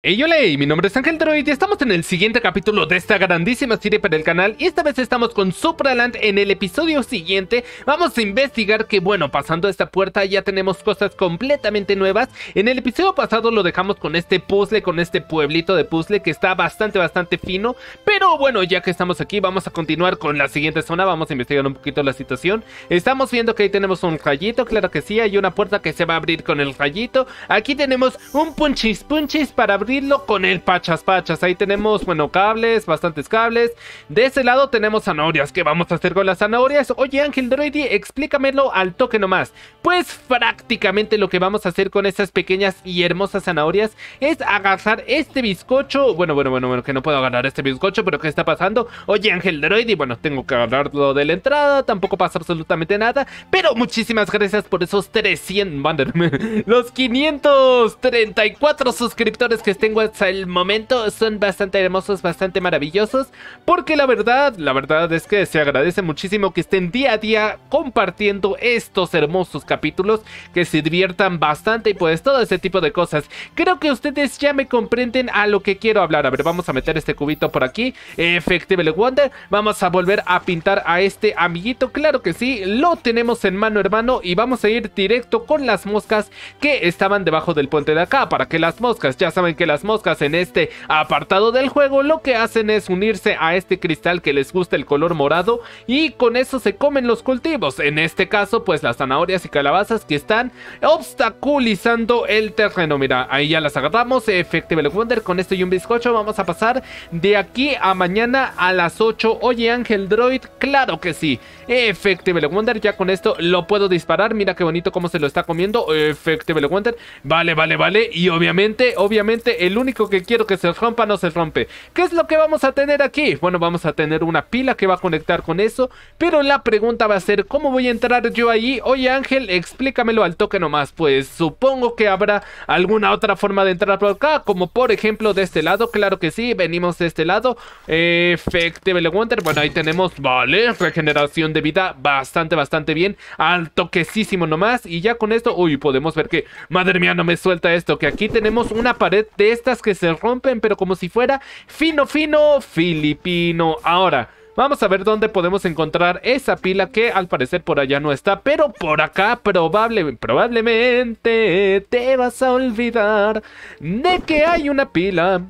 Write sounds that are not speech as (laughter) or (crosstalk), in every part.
Hey, hola, mi nombre es Ángel Droid y estamos en el siguiente capítulo de esta grandísima serie para el canal y esta vez estamos con Supraland en el episodio siguiente vamos a investigar que bueno, pasando esta puerta ya tenemos cosas completamente nuevas en el episodio pasado lo dejamos con este puzzle, con este pueblito de puzzle que está bastante bastante fino pero bueno, ya que estamos aquí vamos a continuar con la siguiente zona, vamos a investigar un poquito la situación, estamos viendo que ahí tenemos un rayito, claro que sí, hay una puerta que se va a abrir con el rayito, aquí tenemos un punchis punchis para abrir con el pachas pachas. Ahí tenemos, bueno, cables, bastantes cables. De ese lado tenemos zanahorias. ¿Qué vamos a hacer con las zanahorias? Oye, Ángel Droidy, explícamelo al toque nomás. Pues prácticamente lo que vamos a hacer con estas pequeñas y hermosas zanahorias es agarrar este bizcocho. Bueno, bueno, bueno, bueno, que no puedo agarrar este bizcocho, pero ¿qué está pasando? Oye, Ángel Droidy, bueno, tengo que agarrarlo de la entrada. Tampoco pasa absolutamente nada. Pero muchísimas gracias por esos 300, (laughs) Los 534 suscriptores que tengo hasta el momento son bastante hermosos, bastante maravillosos. Porque la verdad, la verdad es que se agradece muchísimo que estén día a día compartiendo estos hermosos capítulos. Que se diviertan bastante y pues todo ese tipo de cosas. Creo que ustedes ya me comprenden a lo que quiero hablar. A ver, vamos a meter este cubito por aquí. Efectivamente, Wonder. Vamos a volver a pintar a este amiguito. Claro que sí, lo tenemos en mano hermano y vamos a ir directo con las moscas que estaban debajo del puente de acá. Para que las moscas, ya saben que las moscas en este apartado del juego lo que hacen es unirse a este cristal que les gusta el color morado y con eso se comen los cultivos, en este caso pues las zanahorias y calabazas que están obstaculizando el terreno, mira, ahí ya las agarramos, efecto Wonder con esto y un bizcocho vamos a pasar de aquí a mañana a las 8, oye Ángel Droid, claro que sí, efecto Wonder ya con esto lo puedo disparar, mira qué bonito cómo se lo está comiendo, efecto Wonder, vale, vale, vale, y obviamente, obviamente el único que quiero que se rompa no se rompe. ¿Qué es lo que vamos a tener aquí? Bueno, vamos a tener una pila que va a conectar con eso, pero la pregunta va a ser ¿cómo voy a entrar yo ahí? Oye Ángel, explícamelo al toque nomás, pues supongo que habrá alguna otra forma de entrar por acá, como por ejemplo de este lado, claro que sí, venimos de este lado, Effective Wonder, bueno ahí tenemos, vale, regeneración de vida bastante, bastante bien, al toquecísimo nomás, y ya con esto, uy, podemos ver que, madre mía, no me suelta esto, que aquí tenemos una pared de estas que se rompen, pero como si fuera fino, fino, filipino. Ahora... Vamos a ver dónde podemos encontrar esa pila que al parecer por allá no está, pero por acá probablemente te vas a olvidar de que hay una pila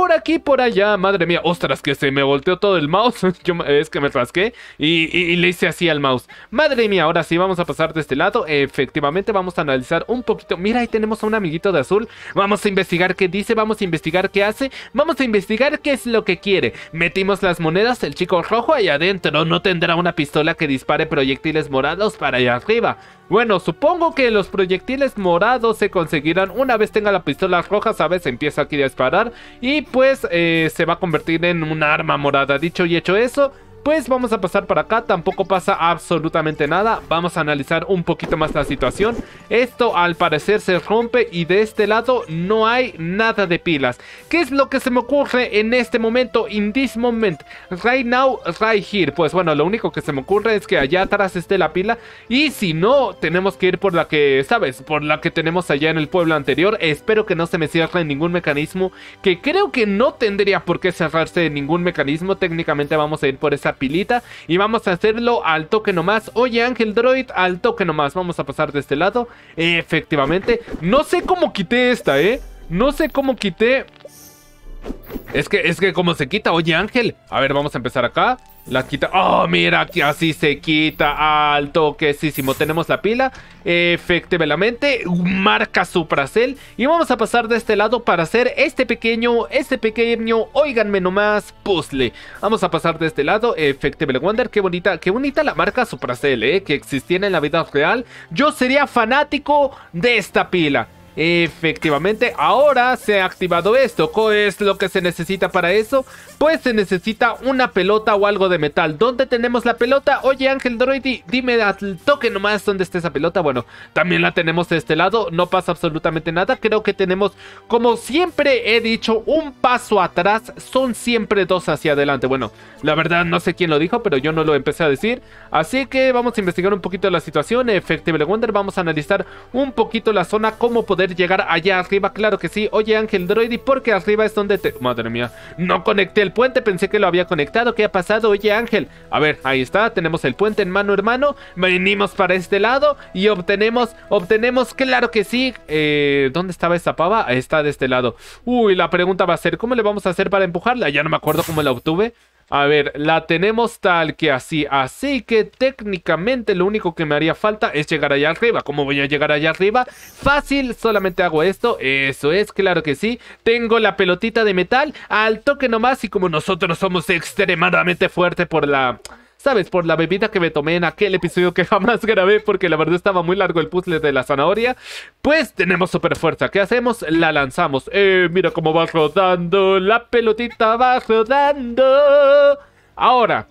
por aquí, por allá. Madre mía, ostras, que se me volteó todo el mouse. (laughs) Yo, es que me rasqué y, le hice así al mouse. Madre mía, ahora sí vamos a pasar de este lado. Efectivamente, vamos a analizar un poquito. Mira, ahí tenemos a un amiguito de azul. Vamos a investigar qué dice, vamos a investigar qué hace. Vamos a investigar qué es lo que quiere. Metimos las monedas, el chico rojo ahí adentro. No tendrá una pistola que dispare proyectiles morados para allá arriba. Bueno, supongo que los proyectiles morados se conseguirán una vez tenga la pistola roja, ¿sabes? Empieza aquí a disparar y pues eh, se va a convertir en un arma morada. Dicho y hecho eso, pues vamos a pasar para acá, tampoco pasa absolutamente nada, vamos a analizar un poquito más la situación. Esto al parecer se rompe y de este lado no hay nada de pilas. ¿Qué es lo que se me ocurre en este momento, in this moment, right now, right here? Pues bueno, lo único que se me ocurre es que allá atrás esté la pila y si no, tenemos que ir por la que, ¿sabes? Por la que tenemos allá en el pueblo anterior. Espero que no se me cierre ningún mecanismo, que creo que no tendría por qué cerrarse ningún mecanismo, técnicamente vamos a ir por esa pilita y vamos a hacerlo al toque nomás. Oye, Ángel Droid, al toque nomás. Vamos a pasar de este lado. Efectivamente. No sé cómo quité esta, ¿eh? No sé cómo quité es que, es que como se quita, oye Ángel. A ver, vamos a empezar acá. La quita. Oh, mira, que así se quita. Alto, quesísimo. Tenemos la pila. Efectivamente, marca Supracel. Y vamos a pasar de este lado para hacer este pequeño, este pequeño, oiganme nomás, puzzle. Vamos a pasar de este lado. Efectivamente, Wonder, qué bonita, qué bonita la marca Supracel, eh, que existía en la vida real. Yo sería fanático de esta pila. Efectivamente, ahora se ha activado esto. ¿Qué es lo que se necesita para eso? Pues se necesita una pelota o algo de metal. ¿Dónde tenemos la pelota? Oye, Ángel Droidy, dime al toque nomás dónde está esa pelota. Bueno, también la tenemos de este lado. No pasa absolutamente nada. Creo que tenemos, como siempre he dicho, un paso atrás. Son siempre dos hacia adelante. Bueno, la verdad no sé quién lo dijo, pero yo no lo empecé a decir. Así que vamos a investigar un poquito la situación. Efectivamente, Wonder, vamos a analizar un poquito la zona, cómo poder llegar allá arriba, claro que sí. Oye, Ángel Droidi, porque arriba es donde te... Madre mía, no conecté el puente, pensé que lo había conectado. ¿Qué ha pasado? Oye, Ángel. A ver, ahí está, tenemos el puente en mano, hermano. Venimos para este lado y obtenemos, obtenemos, claro que sí. Eh, ¿Dónde estaba esa pava? Está de este lado. Uy, la pregunta va a ser, ¿cómo le vamos a hacer para empujarla? Ya no me acuerdo cómo la obtuve. A ver, la tenemos tal que así. Así que técnicamente lo único que me haría falta es llegar allá arriba. ¿Cómo voy a llegar allá arriba? Fácil, solamente hago esto. Eso es, claro que sí. Tengo la pelotita de metal al toque nomás y como nosotros somos extremadamente fuertes por la ¿Sabes? Por la bebida que me tomé en aquel episodio que (laughs) jamás grabé porque la verdad estaba muy largo el puzzle de la zanahoria. Pues tenemos super fuerza. ¿Qué hacemos? La lanzamos. Eh, mira cómo va rodando. La pelotita va rodando. Ahora.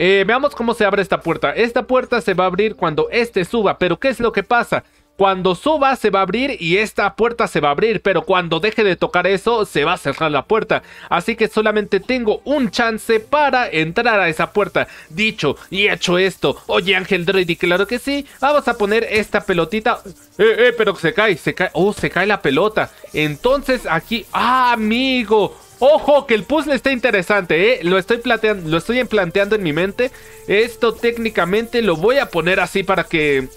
Eh, veamos cómo se abre esta puerta. Esta puerta se va a abrir cuando este suba. Pero ¿qué es lo que pasa? Cuando suba se va a abrir y esta puerta se va a abrir, pero cuando deje de tocar eso se va a cerrar la puerta. Así que solamente tengo un chance para entrar a esa puerta. Dicho y hecho esto. Oye Ángel Droidy, claro que sí. Vamos a poner esta pelotita. Eh, eh, pero se cae, se cae. Oh, se cae la pelota. Entonces aquí... Ah, amigo. Ojo, que el puzzle está interesante, ¿eh? Lo estoy, lo estoy planteando en mi mente. Esto técnicamente lo voy a poner así para que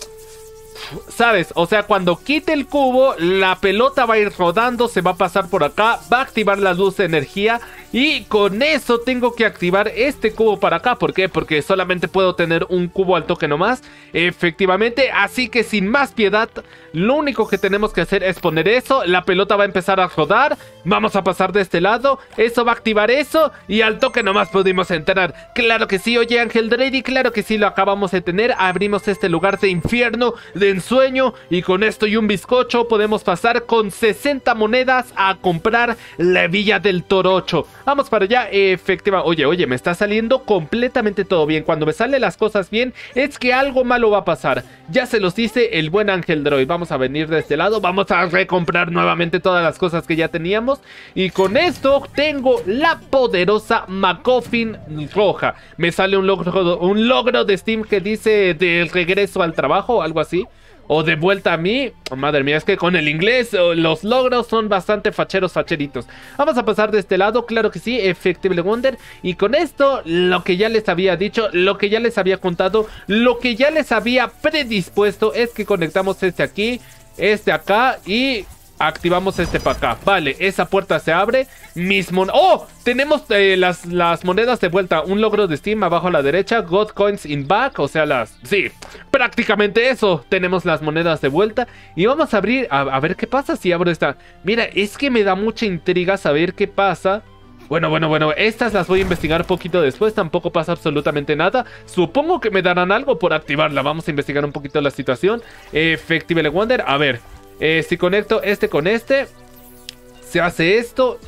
¿sabes? O sea, cuando quite el cubo, la pelota va a ir rodando, se va a pasar por acá, va a activar la luz de energía y con eso tengo que activar este cubo para acá. ¿Por qué? Porque solamente puedo tener un cubo al toque nomás. Efectivamente. Así que sin más piedad, lo único que tenemos que hacer es poner eso. La pelota va a empezar a rodar. Vamos a pasar de este lado. Eso va a activar eso. Y al toque nomás pudimos entrar. Claro que sí, oye Ángel Drady. Claro que sí, lo acabamos de tener. Abrimos este lugar de infierno, de ensueño. Y con esto y un bizcocho podemos pasar con 60 monedas a comprar la Villa del Torocho. Vamos para allá, efectiva. Oye, oye, me está saliendo completamente todo bien. Cuando me salen las cosas bien, es que algo malo va a pasar. Ya se los dice el buen Ángel Droid. Vamos a venir de este lado, vamos a recomprar nuevamente todas las cosas que ya teníamos. Y con esto tengo la poderosa McCoffin roja. Me sale un logro, un logro de Steam que dice del regreso al trabajo, o algo así o de vuelta a mí. madre mía, es que con el inglés los logros son bastante facheros, facheritos. Vamos a pasar de este lado, claro que sí, Efectible Wonder. Y con esto, lo que ya les había dicho, lo que ya les había contado, lo que ya les había predispuesto es que conectamos este aquí, este acá y activamos este para acá. Vale, esa puerta se abre. Mis mon ¡Oh! Tenemos eh, las, las monedas de vuelta. Un logro de Steam abajo a la derecha. God Coins in Back. O sea, las... Sí, prácticamente eso. Tenemos las monedas de vuelta. Y vamos a abrir... A, ver qué pasa si abro esta... Mira, es que me da mucha intriga saber qué pasa... Bueno, bueno, bueno, estas las voy a investigar poquito después, tampoco pasa absolutamente nada. Supongo que me darán algo por activarla, vamos a investigar un poquito la situación. Effective Wonder, a ver, eh, si conecto este con este, se hace esto.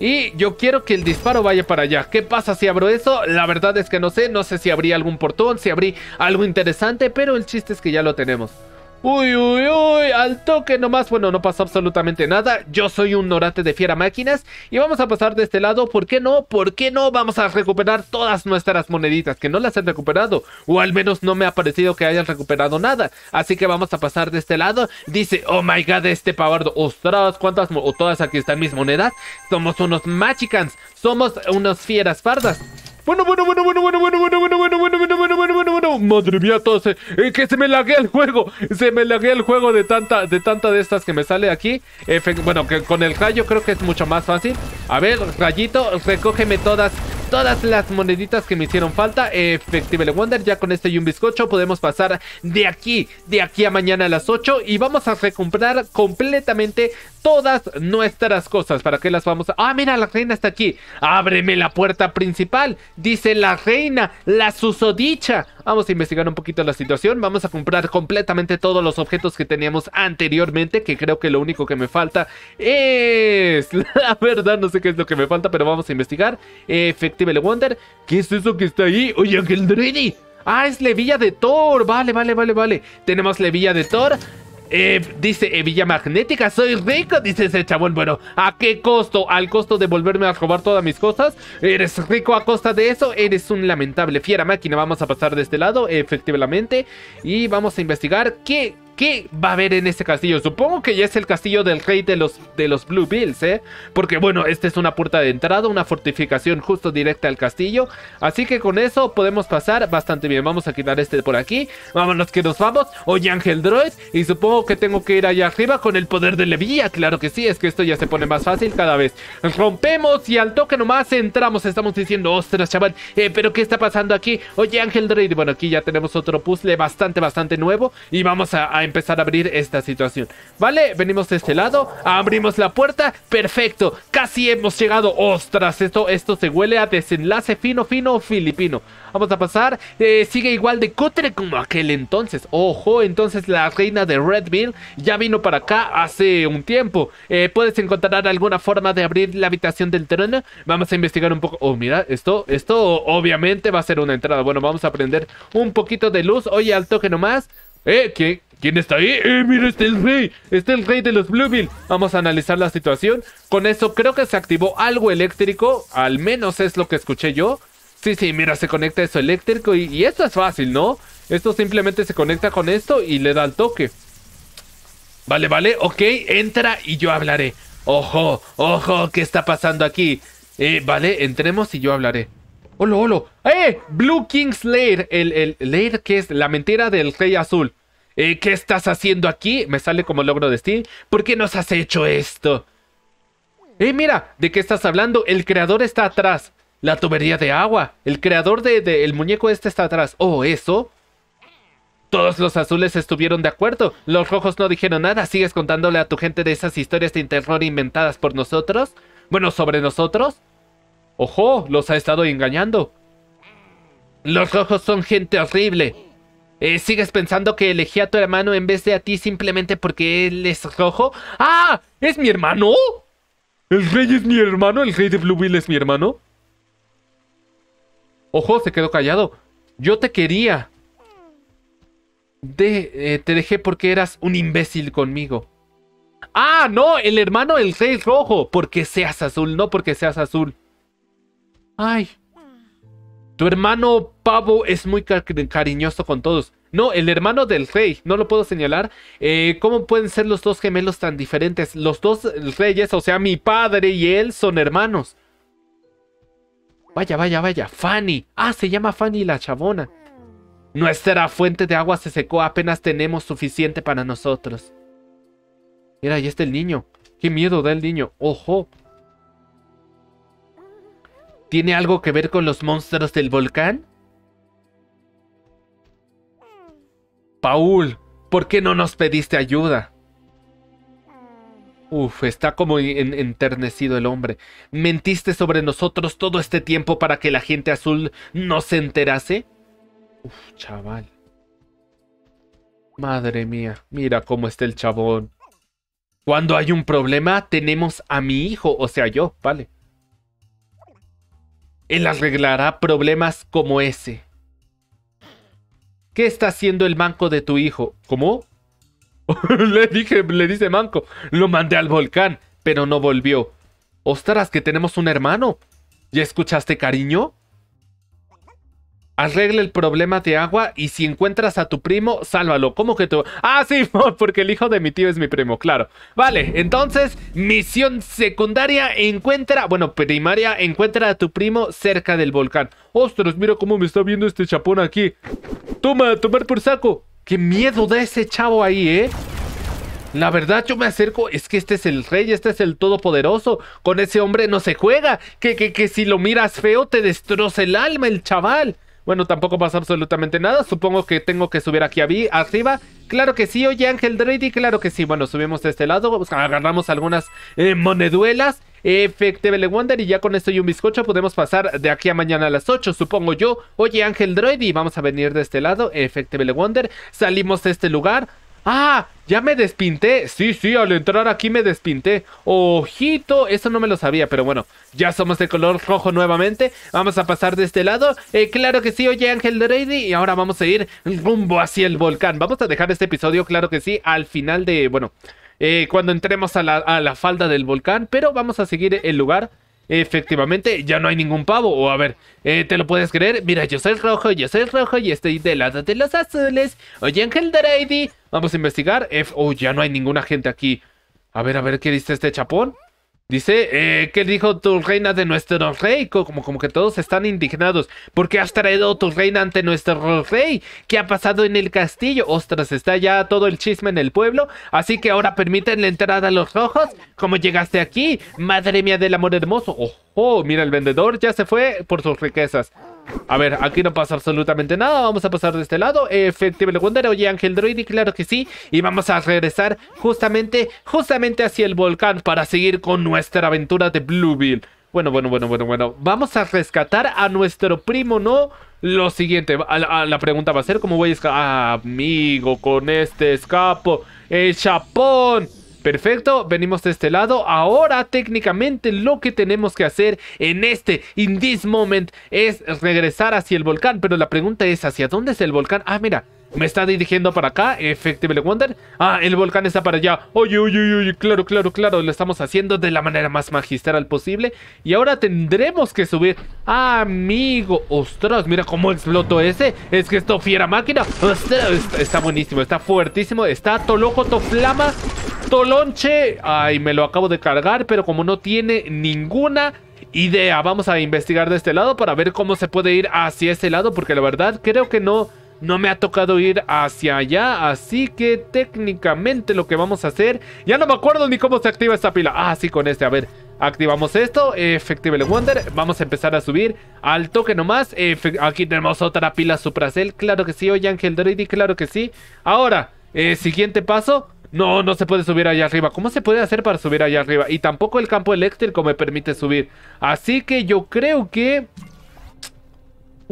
Y yo quiero que el disparo vaya para allá. ¿Qué pasa si abro eso? La verdad es que no sé. No sé si abrí algún portón, si abrí algo interesante. Pero el chiste es que ya lo tenemos. Uy, uy, uy, al toque nomás. Bueno, no pasó absolutamente nada. Yo soy un norate de fiera máquinas. Y vamos a pasar de este lado. ¿Por qué no? ¿Por qué no? Vamos a recuperar todas nuestras moneditas que no las han recuperado. O al menos no me ha parecido que hayan recuperado nada. Así que vamos a pasar de este lado. Dice, oh my god, este pavardo. Ostras, cuántas... O todas aquí están mis monedas. Somos unos machicans. Somos unos fieras fardas. Bueno, bueno, bueno, bueno, bueno, bueno, bueno, bueno, bueno, bueno, bueno, bueno, bueno, bueno, bueno, madre mía, todo se, que se me lagué el juego, se me lagué el juego de tanta, de tanta de estas que me sale aquí. bueno, que con el rayo creo que es mucho más fácil. A ver, rayito, recógeme todas todas las moneditas que me hicieron falta. Efectivamente, Wonder, ya con este y un bizcocho podemos pasar de aquí, de aquí a mañana a las 8 y vamos a recomprar completamente todas nuestras cosas. ¿Para qué las vamos a...? Ah, mira, la reina está aquí. Ábreme la puerta principal, dice la reina, la susodicha. Vamos a investigar un poquito la situación. Vamos a comprar completamente todos los objetos que teníamos anteriormente. Que creo que lo único que me falta es... (laughs) La verdad, no sé qué es lo que me falta, pero vamos a investigar. Efectible Wonder. ¿Qué es eso que está ahí? Oye, Angel Dreddy! Ah, es levilla de Thor. Vale, vale, vale, vale. Tenemos levilla de Thor. Eh, dice eh, Villa Magnética, soy rico, dice ese chabón. Bueno, ¿a qué costo? ¿Al costo de volverme a robar todas mis cosas? ¿Eres rico a costa de eso? Eres un lamentable fiera máquina. Vamos a pasar de este lado, efectivamente. Y vamos a investigar qué ¿Qué va a haber en este castillo? Supongo que ya es el castillo del rey de los, de los Blue Bills, ¿eh? Porque bueno, esta es una puerta de entrada, una fortificación justo directa al castillo. Así que con eso podemos pasar bastante bien. Vamos a quitar este por aquí. Vámonos que nos vamos. Oye, Ángel Droid. Y supongo que tengo que ir allá arriba con el poder de Levía. Claro que sí, es que esto ya se pone más fácil cada vez. Rompemos y al toque nomás entramos. Estamos diciendo, ostras, chaval, eh, ¿pero qué está pasando aquí? Oye, Ángel Droid. Bueno, aquí ya tenemos otro puzzle bastante, bastante nuevo. Y vamos a empezar a abrir esta situación. ¿Vale? Venimos de este lado, abrimos la puerta, perfecto, casi hemos llegado. ¡Ostras! Esto, esto se huele a desenlace fino, fino, filipino. Vamos a pasar, eh, sigue igual de cutre como aquel entonces. Ojo, entonces la reina de Redville ya vino para acá hace un tiempo. Eh, ¿Puedes encontrar alguna forma de abrir la habitación del trono? Vamos a investigar un poco. Oh, mira, esto, esto obviamente va a ser una entrada. Bueno, vamos a prender un poquito de luz. Oye, al toque nomás. Eh, ¿qué, ¿Quién está ahí? ¡Eh, mira, está el rey! ¡Está el rey de los Bluebill! Vamos a analizar la situación. Con eso creo que se activó algo eléctrico. Al menos es lo que escuché yo. Sí, sí, mira, se conecta eso eléctrico y, esto es fácil, ¿no? Esto simplemente se conecta con esto y le da el toque. Vale, vale, ok, entra y yo hablaré. Ojo, ojo, ¿qué está pasando aquí? Eh, vale, entremos y yo hablaré. ¡Holo, holo! ¡Eh! Blue King's Lair, el, el Lair que es la mentira del Rey Azul. Eh, ¿Qué estás haciendo aquí? Me sale como logro de Steam. ¿Por qué nos has hecho esto? Eh, mira, ¿de qué estás hablando? El creador está atrás. La tubería de agua. El creador del de, el muñeco este está atrás. ¿Oh, eso? Todos los azules estuvieron de acuerdo. Los rojos no dijeron nada. ¿Sigues contándole a tu gente de esas historias de terror inventadas por nosotros? Bueno, sobre nosotros. Ojo, los ha estado engañando. Los rojos son gente horrible. Eh, ¿Sigues pensando que elegí a tu hermano en vez de a ti simplemente porque él es rojo? ¡Ah! ¿Es mi hermano? ¿El rey es mi hermano? ¿El rey de Blueville es mi hermano? Ojo, se quedó callado. Yo te quería. De, eh, te dejé porque eras un imbécil conmigo. Ah, no, el hermano el rey rojo. Porque seas azul, no porque seas azul. Ay, tu hermano pavo es muy cariñoso con todos. No, el hermano del rey, no lo puedo señalar. Eh, ¿Cómo pueden ser los dos gemelos tan diferentes? Los dos reyes, o sea, mi padre y él son hermanos. Vaya, vaya, vaya. Fanny. Ah, se llama Fanny la chabona. Nuestra fuente de agua se secó, apenas tenemos suficiente para nosotros. Mira, ahí está el niño. Qué miedo da el niño. Ojo. ¿Tiene algo que ver con los monstruos del volcán? Paul, ¿por qué no nos pediste ayuda? Uf, está como enternecido el hombre. ¿Mentiste sobre nosotros todo este tiempo para que la gente azul no se enterase? Uf, chaval. Madre mía, mira cómo está el chabón. Cuando hay un problema, tenemos a mi hijo, o sea, yo, vale. Él arreglará problemas como ese. ¿Qué está haciendo el manco de tu hijo? ¿Cómo? (laughs) le dije, le dice manco. Lo mandé al volcán, pero no volvió. Ostras, que tenemos un hermano. ¿Ya escuchaste, cariño? arregle el problema de agua y si encuentras a tu primo, sálvalo. ¿Cómo que tú? Ah, sí, (laughs) porque el hijo de mi tío es mi primo, claro. Vale, entonces, misión secundaria, encuentra, bueno, primaria, encuentra a tu primo cerca del volcán. Ostras, mira cómo me está viendo este chapón aquí. Toma, tomar por saco. Qué miedo da ese chavo ahí, ¿eh? La verdad, yo me acerco. Es que este es el rey, este es el todopoderoso. Con ese hombre no se juega. Que, que, que si lo miras feo te destroza el alma el chaval. Bueno, tampoco pasa absolutamente nada. Supongo que tengo que subir aquí arriba. Claro que sí, oye Ángel Drady, claro que sí. Bueno, subimos de este lado, pues, agarramos algunas eh, moneduelas. efecto Wonder y ya con esto y un bizcocho podemos pasar de aquí a mañana a las 8, supongo yo. Oye, Ángel Droidy, vamos a venir de este lado, efecto Wonder. Salimos de este lugar, ¡Ah! Ya me despinté. Sí, sí, al entrar aquí me despinté. Ojito, eso no me lo sabía, pero bueno, ya somos de color rojo nuevamente. Vamos a pasar de este lado. Eh, claro que sí, oye Ángel de Y ahora vamos a ir rumbo hacia el volcán. Vamos a dejar este episodio, claro que sí, al final de, bueno, eh, cuando entremos a la, falda del volcán. Pero vamos a seguir el lugar. Efectivamente, ya no hay ningún pavo. O a ver, eh, ¿te lo puedes creer? Mira, yo soy rojo, yo soy rojo y estoy del lado de los azules. Oye, Ángel Darady, Vamos a investigar. oh, ya no hay ninguna gente aquí. A ver, a ver, ¿qué dice este chapón? Dice, eh, ¿qué dijo tu reina de nuestro rey? Como, como que todos están indignados. ¿Por qué has traído tu reina ante nuestro rey? ¿Qué ha pasado en el castillo? Ostras, está ya todo el chisme en el pueblo. Así que ahora permiten la entrada a los ojos, ¿Cómo llegaste aquí? Madre mía del amor hermoso. Ojo, mira, el vendedor ya se fue por sus riquezas. A ver, aquí no pasa absolutamente nada. Vamos a pasar de este lado. Efectivamente, Wonder. Oye, Ángel Y claro que sí. Y vamos a regresar justamente, justamente hacia el volcán para seguir con nuestra aventura de Blueville. Bueno, bueno, bueno, bueno, bueno. Vamos a rescatar a nuestro primo, ¿no? Lo siguiente, la, pregunta va a ser cómo voy a escapar. amigo, con este escapo. ¡El chapón! Perfecto, venimos de este lado. Ahora técnicamente lo que tenemos que hacer en este, in this moment, es regresar hacia el volcán. Pero la pregunta es, ¿hacia dónde es el volcán? Ah, mira, me está dirigiendo para acá, Efectivamente, Wonder. Ah, el volcán está para allá. Oye, oye, oye, claro, claro, claro. Lo estamos haciendo de la manera más magistral posible. Y ahora tendremos que subir. amigo, ostras, mira cómo explotó ese. Es que esto fiera máquina. Ostras, está buenísimo, está fuertísimo. Está Toloco, Toflama, Tolonche. Ay, me lo acabo de cargar, pero como no tiene ninguna idea, vamos a investigar de este lado para ver cómo se puede ir hacia ese lado. Porque la verdad creo que no no me ha tocado ir hacia allá, así que técnicamente lo que vamos a hacer... Ya no me acuerdo ni cómo se activa esta pila. Ah, sí, con este, a ver. Activamos esto, efectivo el Wonder, vamos a empezar a subir al toque nomás. aquí tenemos otra pila Supracel, claro que sí, oye Ángel Droidy, claro que sí. Ahora, eh, siguiente paso, no, no se puede subir allá arriba. ¿Cómo se puede hacer para subir allá arriba? Y tampoco el campo eléctrico me permite subir. Así que yo creo que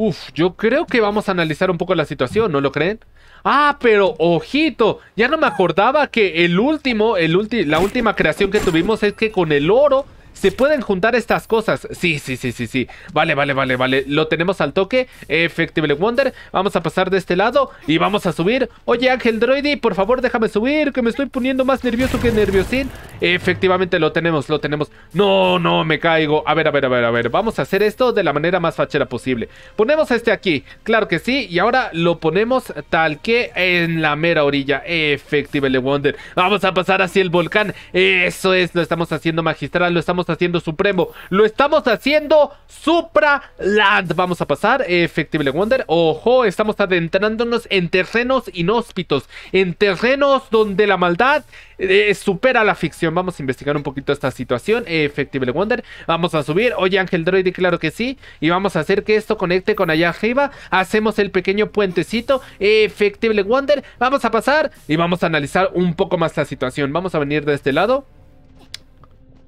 Uf, yo creo que vamos a analizar un poco la situación, ¿no lo creen? Ah, pero ojito, ya no me acordaba que el último, el la última creación que tuvimos es que con el oro se pueden juntar estas cosas. Sí, sí, sí, sí, sí. Vale, vale, vale, vale. Lo tenemos al toque. efectible Wonder. Vamos a pasar de este lado y vamos a subir. Oye, Ángel Droidy, por favor, déjame subir, que me estoy poniendo más nervioso que nerviosín. Efectivamente, lo tenemos, lo tenemos. No, no, me caigo. A ver, a ver, a ver, a ver. Vamos a hacer esto de la manera más fachera posible. Ponemos este aquí. Claro que sí. Y ahora lo ponemos tal que en la mera orilla. Efectible Wonder. Vamos a pasar hacia el volcán. Eso es, lo estamos haciendo magistral, lo estamos haciendo supremo. Lo estamos haciendo supra land. Vamos a pasar, efectible wonder. Ojo, estamos adentrándonos en terrenos inhóspitos. En terrenos donde la maldad eh, supera la ficción. Vamos a investigar un poquito esta situación. Efectible wonder. Vamos a subir. Oye, Ángel Droid, claro que sí. Y vamos a hacer que esto conecte con allá arriba. Hacemos el pequeño puentecito. Efectible wonder. Vamos a pasar y vamos a analizar un poco más la situación. Vamos a venir de este lado.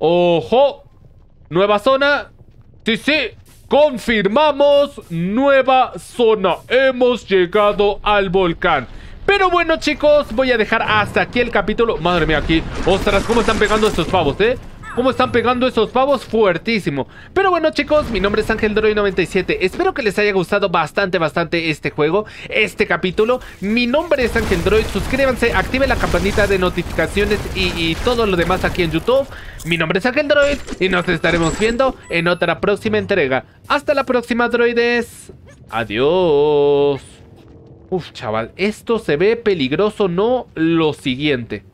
¡Ojo! Nueva zona. Sí, sí. Confirmamos nueva zona. Hemos llegado al volcán. Pero bueno, chicos, voy a dejar hasta aquí el capítulo. Madre mía, aquí. Ostras, cómo están pegando estos pavos, ¿eh? cómo están pegando esos pavos fuertísimo. Pero bueno chicos, mi nombre es Ángel Droid 97. Espero que les haya gustado bastante, bastante este juego, este capítulo. Mi nombre es Ángel Droid, suscríbanse, activen la campanita de notificaciones y, y, todo lo demás aquí en YouTube. Mi nombre es Ángel Droid y nos estaremos viendo en otra próxima entrega. Hasta la próxima droides. Adiós. Uf, chaval, esto se ve peligroso, no lo siguiente.